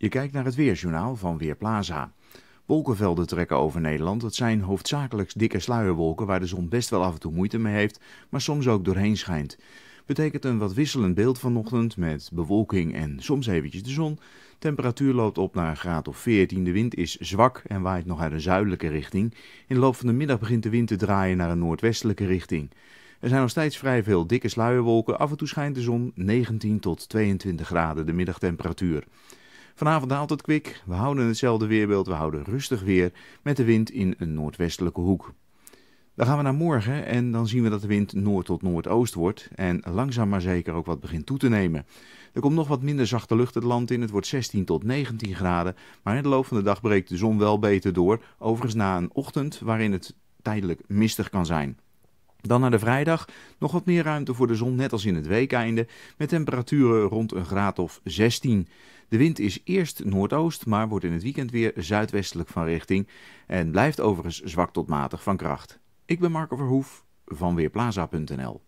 Je kijkt naar het weerjournaal van Weerplaza. Wolkenvelden trekken over Nederland. Het zijn hoofdzakelijk dikke sluierwolken waar de zon best wel af en toe moeite mee heeft, maar soms ook doorheen schijnt. Betekent een wat wisselend beeld vanochtend met bewolking en soms eventjes de zon. Temperatuur loopt op naar een graad of 14. De wind is zwak en waait nog uit een zuidelijke richting. In de loop van de middag begint de wind te draaien naar een noordwestelijke richting. Er zijn nog steeds vrij veel dikke sluierwolken. Af en toe schijnt de zon 19 tot 22 graden de middagtemperatuur. Vanavond daalt het kwik. We houden hetzelfde weerbeeld. We houden rustig weer met de wind in een noordwestelijke hoek. Dan gaan we naar morgen en dan zien we dat de wind noord tot noordoost wordt en langzaam maar zeker ook wat begint toe te nemen. Er komt nog wat minder zachte lucht het land in, het wordt 16 tot 19 graden, maar in de loop van de dag breekt de zon wel beter door, overigens na een ochtend waarin het tijdelijk mistig kan zijn. Dan naar de vrijdag, nog wat meer ruimte voor de zon, net als in het weekeinde, met temperaturen rond een graad of 16. De wind is eerst noordoost, maar wordt in het weekend weer zuidwestelijk van richting en blijft overigens zwak tot matig van kracht. Ik ben Marco Verhoef van Weerplaza.nl